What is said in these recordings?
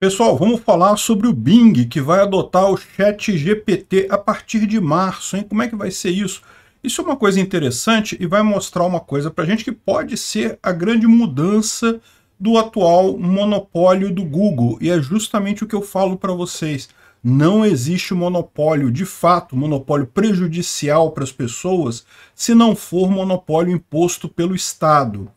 Pessoal, vamos falar sobre o Bing, que vai adotar o chat GPT a partir de março, hein? Como é que vai ser isso? Isso é uma coisa interessante e vai mostrar uma coisa para a gente que pode ser a grande mudança do atual monopólio do Google. E é justamente o que eu falo para vocês. Não existe monopólio de fato, monopólio prejudicial para as pessoas, se não for monopólio imposto pelo Estado.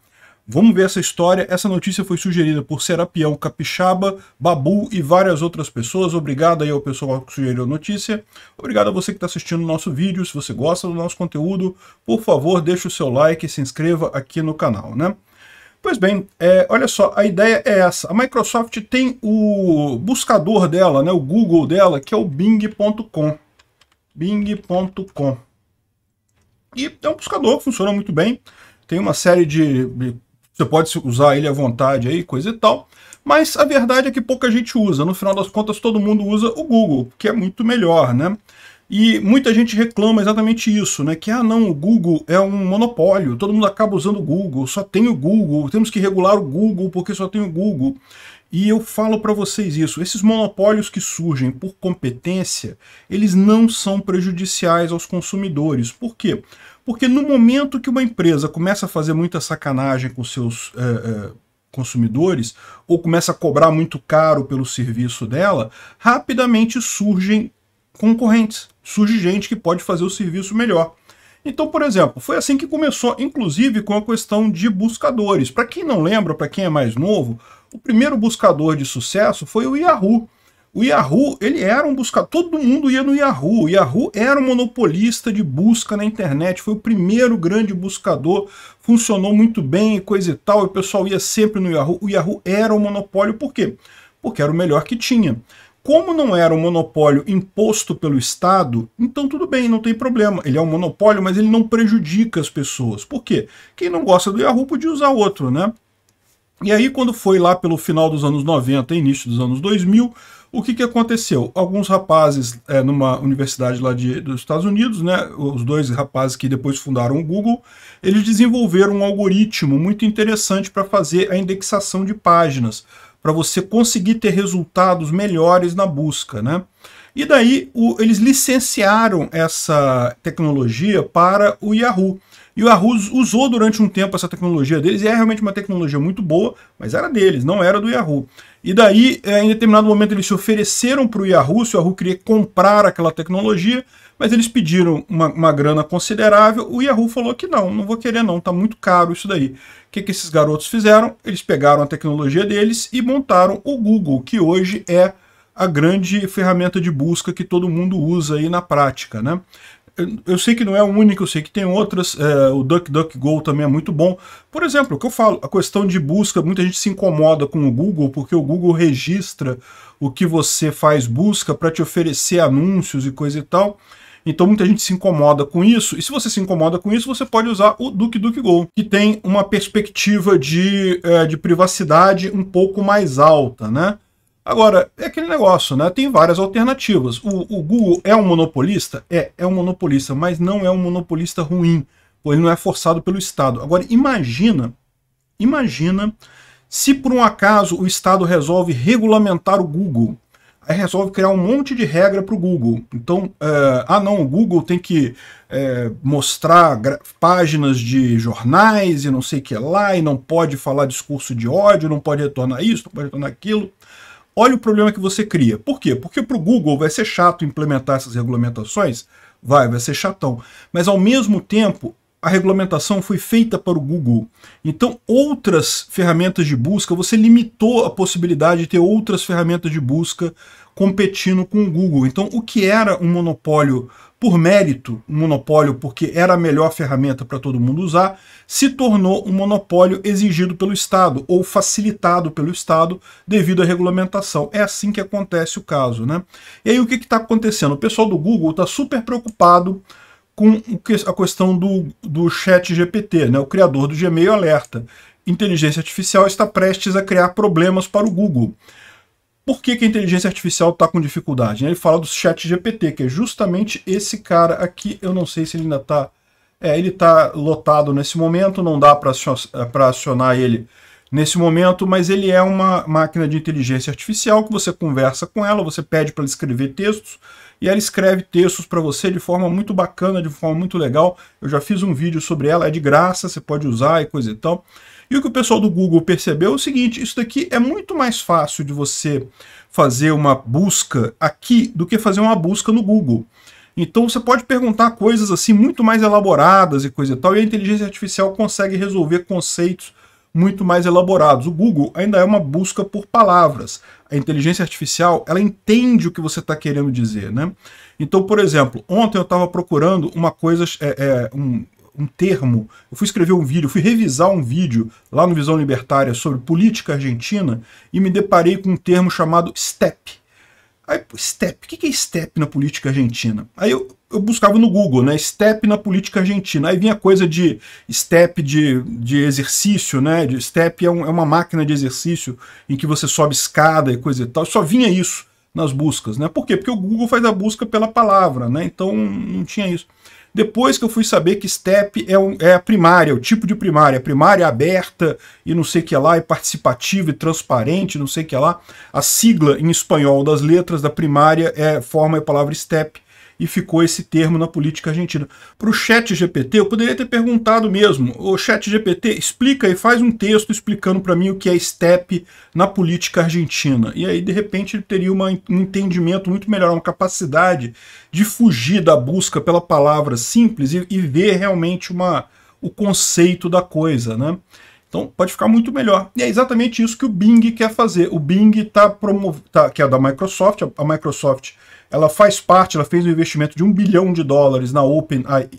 Vamos ver essa história. Essa notícia foi sugerida por Serapião Capixaba, Babu e várias outras pessoas. Obrigado aí ao pessoal que sugeriu a notícia. Obrigado a você que está assistindo o nosso vídeo. Se você gosta do nosso conteúdo, por favor, deixe o seu like e se inscreva aqui no canal, né? Pois bem, é, olha só, a ideia é essa. A Microsoft tem o buscador dela, né, o Google dela, que é o Bing.com. Bing.com. E é um buscador que funciona muito bem. Tem uma série de você pode usar ele à vontade aí, coisa e tal. Mas a verdade é que pouca gente usa. No final das contas, todo mundo usa o Google, que é muito melhor, né? E muita gente reclama exatamente isso, né? Que, ah, não, o Google é um monopólio, todo mundo acaba usando o Google, só tem o Google, temos que regular o Google porque só tem o Google. E eu falo para vocês isso, esses monopólios que surgem por competência, eles não são prejudiciais aos consumidores. Por quê? Porque no momento que uma empresa começa a fazer muita sacanagem com seus é, é, consumidores, ou começa a cobrar muito caro pelo serviço dela, rapidamente surgem concorrentes, surge gente que pode fazer o serviço melhor. Então, por exemplo, foi assim que começou, inclusive, com a questão de buscadores. Para quem não lembra, para quem é mais novo, o primeiro buscador de sucesso foi o Yahoo. O Yahoo, ele era um buscador, todo mundo ia no Yahoo. O Yahoo era um monopolista de busca na internet, foi o primeiro grande buscador, funcionou muito bem, coisa e tal, e o pessoal ia sempre no Yahoo. O Yahoo era um monopólio, por quê? Porque era o melhor que tinha. Como não era um monopólio imposto pelo Estado, então tudo bem, não tem problema. Ele é um monopólio, mas ele não prejudica as pessoas. Por quê? Quem não gosta do Yahoo podia usar outro, né? E aí, quando foi lá pelo final dos anos 90 início dos anos 2000, o que, que aconteceu? Alguns rapazes é, numa universidade lá de, dos Estados Unidos, né, os dois rapazes que depois fundaram o Google, eles desenvolveram um algoritmo muito interessante para fazer a indexação de páginas, para você conseguir ter resultados melhores na busca. Né? E daí o, eles licenciaram essa tecnologia para o Yahoo. E o Yahoo usou durante um tempo essa tecnologia deles, e é realmente uma tecnologia muito boa, mas era deles, não era do Yahoo. E daí, eh, em determinado momento, eles se ofereceram para o Yahoo, se o Yahoo queria comprar aquela tecnologia, mas eles pediram uma, uma, grana considerável, o Yahoo falou que não, não vou querer não, está muito caro isso daí. O que, que esses garotos fizeram? Eles pegaram a tecnologia deles e montaram o Google, que hoje é a grande ferramenta de busca que todo mundo usa aí na prática, né? eu sei que não é o único, eu sei que tem outras. É, o DuckDuckGo também é muito bom. Por exemplo, o que eu falo, a questão de busca, muita gente se incomoda com o Google porque o Google registra o que você faz busca para te oferecer anúncios e coisa e tal. Então muita gente se incomoda com isso, e se você se incomoda com isso, você pode usar o DuckDuckGo, que tem uma perspectiva de, é, de privacidade um pouco mais alta, né? Agora, é aquele negócio, né? Tem várias alternativas. O, o, Google é um monopolista? É, é um monopolista, mas não é um monopolista ruim. Ele não é forçado pelo Estado. Agora, imagina, imagina se por um acaso o Estado resolve regulamentar o Google. Aí resolve criar um monte de regra para o Google. Então, é, ah não, o Google tem que é, mostrar páginas de jornais e não sei o que lá, e não pode falar discurso de ódio, não pode retornar isso, não pode retornar aquilo olha o problema que você cria. Por quê? Porque para o Google vai ser chato implementar essas regulamentações? Vai, vai ser chatão. Mas ao mesmo tempo, a regulamentação foi feita para o Google. Então, outras ferramentas de busca, você limitou a possibilidade de ter outras ferramentas de busca competindo com o Google. Então, o que era um monopólio por mérito, um monopólio porque era a melhor ferramenta para todo mundo usar, se tornou um monopólio exigido pelo Estado ou facilitado pelo Estado devido à regulamentação. É assim que acontece o caso, né? E aí o que está acontecendo? O pessoal do Google está super preocupado com a questão do, do chat GPT. Né? O criador do Gmail alerta. Inteligência artificial está prestes a criar problemas para o Google. Por que, que a inteligência artificial está com dificuldade? Né? Ele fala do chat GPT, que é justamente esse cara aqui. Eu não sei se ele ainda está... É, ele está lotado nesse momento, não dá para acionar, acionar ele nesse momento, mas ele é uma máquina de inteligência artificial que você conversa com ela, você pede para ela escrever textos, e ela escreve textos para você de forma muito bacana, de forma muito legal. Eu já fiz um vídeo sobre ela, é de graça, você pode usar e coisa e tal. E o que o pessoal do Google percebeu é o seguinte, isso daqui é muito mais fácil de você fazer uma busca aqui do que fazer uma busca no Google. Então você pode perguntar coisas assim muito mais elaboradas e coisa e tal, e a inteligência artificial consegue resolver conceitos muito mais elaborados. O Google ainda é uma busca por palavras. A inteligência artificial, ela entende o que você está querendo dizer, né? Então, por exemplo, ontem eu estava procurando uma coisa, é, é, um, um termo, eu fui escrever um vídeo, fui revisar um vídeo lá no Visão Libertária sobre política argentina e me deparei com um termo chamado STEP. Aí, STEP, o que é STEP na política argentina? Aí eu eu buscava no Google, né? Step na política argentina. Aí vinha coisa de step de, de exercício, né? De step é, um, é uma máquina de exercício em que você sobe escada e coisa e tal. Só vinha isso nas buscas, né? Por quê? Porque o Google faz a busca pela palavra, né? Então não tinha isso. Depois que eu fui saber que STEP é, um, é a primária, o tipo de primária, primária aberta e não sei o que lá, e participativa e transparente, não sei o que lá. A sigla em espanhol das letras da primária é forma a palavra STEP e ficou esse termo na política argentina. Para o chat GPT, eu poderia ter perguntado mesmo, o chat GPT, explica e faz um texto explicando para mim o que é STEP na política argentina. E aí, de repente, ele teria uma, um entendimento muito melhor, uma capacidade de fugir da busca pela palavra simples e, e ver realmente uma, o conceito da coisa, né? Então pode ficar muito melhor. E é exatamente isso que o Bing quer fazer. O Bing está promovendo, tá, que é da Microsoft. A Microsoft ela faz parte, ela fez um investimento de um bilhão de dólares na OpenAI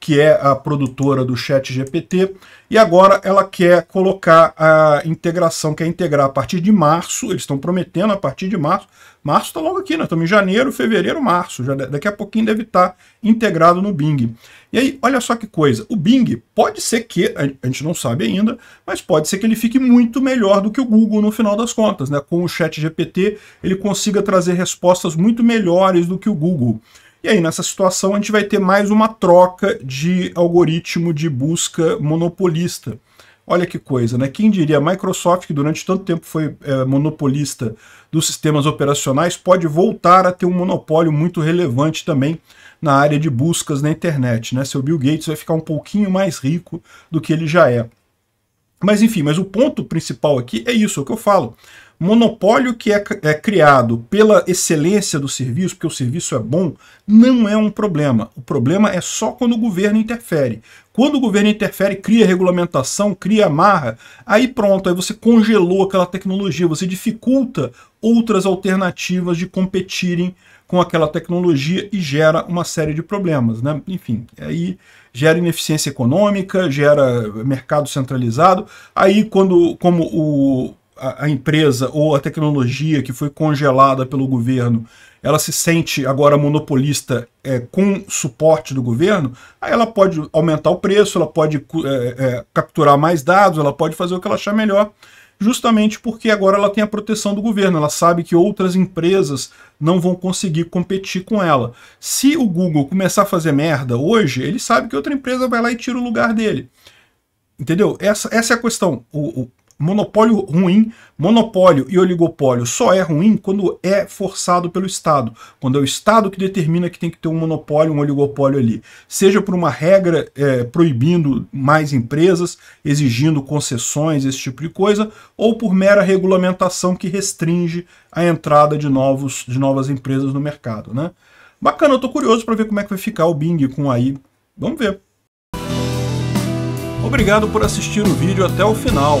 que é a produtora do Chat GPT, e agora ela quer colocar a integração, quer integrar a partir de março, eles estão prometendo a partir de março. Março está logo aqui, nós estamos em janeiro, fevereiro, março. Já daqui a pouquinho deve estar tá integrado no Bing. E aí, olha só que coisa. O Bing pode ser que, a gente não sabe ainda, mas pode ser que ele fique muito melhor do que o Google no final das contas. Né? Com o Chat GPT, ele consiga trazer respostas muito melhores do que o Google. E aí, nessa situação, a gente vai ter mais uma troca de algoritmo de busca monopolista. Olha que coisa, né? Quem diria, a Microsoft, que durante tanto tempo foi é, monopolista dos sistemas operacionais, pode voltar a ter um monopólio muito relevante também na área de buscas na internet, né? Seu Bill Gates vai ficar um pouquinho mais rico do que ele já é. Mas enfim, mas o ponto principal aqui é isso, é o que eu falo. Monopólio que é, é, criado pela excelência do serviço, porque o serviço é bom, não é um problema. O problema é só quando o governo interfere. Quando o governo interfere, cria regulamentação, cria amarra, aí pronto, aí você congelou aquela tecnologia, você dificulta outras alternativas de competirem com aquela tecnologia e gera uma série de problemas, né? Enfim, aí gera ineficiência econômica, gera mercado centralizado. Aí quando como o a, empresa ou a tecnologia que foi congelada pelo governo, ela se sente agora monopolista é, com suporte do governo, aí ela pode aumentar o preço, ela pode é, é, capturar mais dados, ela pode fazer o que ela achar melhor, justamente porque agora ela tem a proteção do governo, ela sabe que outras empresas não vão conseguir competir com ela. Se o Google começar a fazer merda hoje, ele sabe que outra empresa vai lá e tira o lugar dele. Entendeu? Essa, essa é a questão. O, o, Monopólio ruim, monopólio e oligopólio só é ruim quando é forçado pelo Estado, quando é o Estado que determina que tem que ter um monopólio, um oligopólio ali. Seja por uma regra é, proibindo mais empresas, exigindo concessões, esse tipo de coisa, ou por mera regulamentação que restringe a entrada de, novos, de novas empresas no mercado. Né? Bacana, eu tô curioso para ver como é que vai ficar o Bing com AI. Vamos ver. Obrigado por assistir o vídeo até o final.